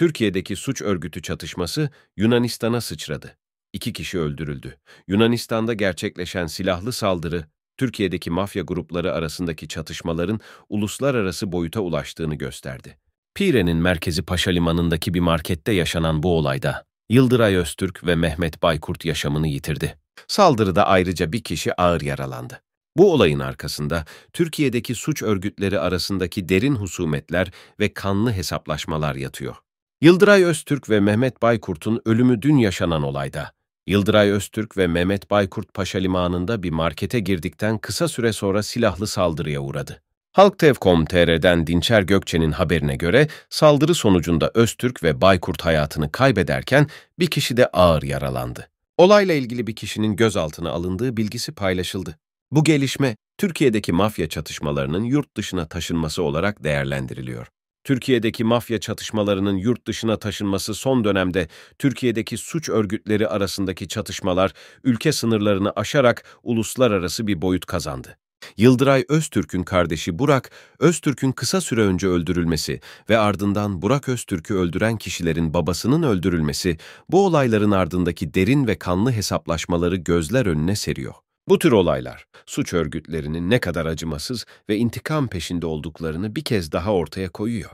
Türkiye'deki suç örgütü çatışması Yunanistan'a sıçradı. İki kişi öldürüldü. Yunanistan'da gerçekleşen silahlı saldırı, Türkiye'deki mafya grupları arasındaki çatışmaların uluslararası boyuta ulaştığını gösterdi. Pire'nin merkezi Paşa Limanı'ndaki bir markette yaşanan bu olayda Yıldıray Öztürk ve Mehmet Baykurt yaşamını yitirdi. Saldırıda ayrıca bir kişi ağır yaralandı. Bu olayın arkasında Türkiye'deki suç örgütleri arasındaki derin husumetler ve kanlı hesaplaşmalar yatıyor. Yıldıray Öztürk ve Mehmet Baykurt'un ölümü dün yaşanan olayda. Yıldıray Öztürk ve Mehmet Baykurt Paşa Limanı'nda bir markete girdikten kısa süre sonra silahlı saldırıya uğradı. Halktevkom.tr'den Dinçer Gökçe'nin haberine göre saldırı sonucunda Öztürk ve Baykurt hayatını kaybederken bir kişi de ağır yaralandı. Olayla ilgili bir kişinin gözaltına alındığı bilgisi paylaşıldı. Bu gelişme, Türkiye'deki mafya çatışmalarının yurt dışına taşınması olarak değerlendiriliyor. Türkiye'deki mafya çatışmalarının yurt dışına taşınması son dönemde Türkiye'deki suç örgütleri arasındaki çatışmalar ülke sınırlarını aşarak uluslararası bir boyut kazandı. Yıldıray Öztürk'ün kardeşi Burak, Öztürk'ün kısa süre önce öldürülmesi ve ardından Burak Öztürk'ü öldüren kişilerin babasının öldürülmesi, bu olayların ardındaki derin ve kanlı hesaplaşmaları gözler önüne seriyor. Bu tür olaylar, suç örgütlerinin ne kadar acımasız ve intikam peşinde olduklarını bir kez daha ortaya koyuyor.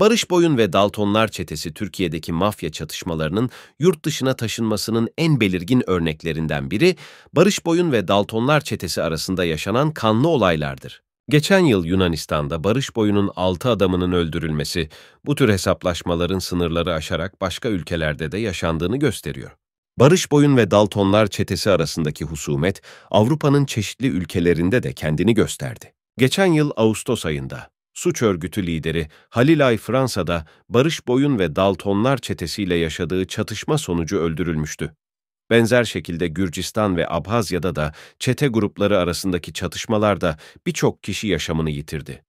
Barış Boyun ve Daltonlar çetesi Türkiye'deki mafya çatışmalarının yurt dışına taşınmasının en belirgin örneklerinden biri, Barış Boyun ve Daltonlar çetesi arasında yaşanan kanlı olaylardır. Geçen yıl Yunanistan'da Barış Boyun'un 6 adamının öldürülmesi, bu tür hesaplaşmaların sınırları aşarak başka ülkelerde de yaşandığını gösteriyor. Barış Boyun ve Daltonlar çetesi arasındaki husumet Avrupa'nın çeşitli ülkelerinde de kendini gösterdi. Geçen yıl Ağustos ayında suç örgütü lideri Halilay Fransa'da Barış Boyun ve Daltonlar çetesiyle yaşadığı çatışma sonucu öldürülmüştü. Benzer şekilde Gürcistan ve Abhazya'da da çete grupları arasındaki çatışmalarda birçok kişi yaşamını yitirdi.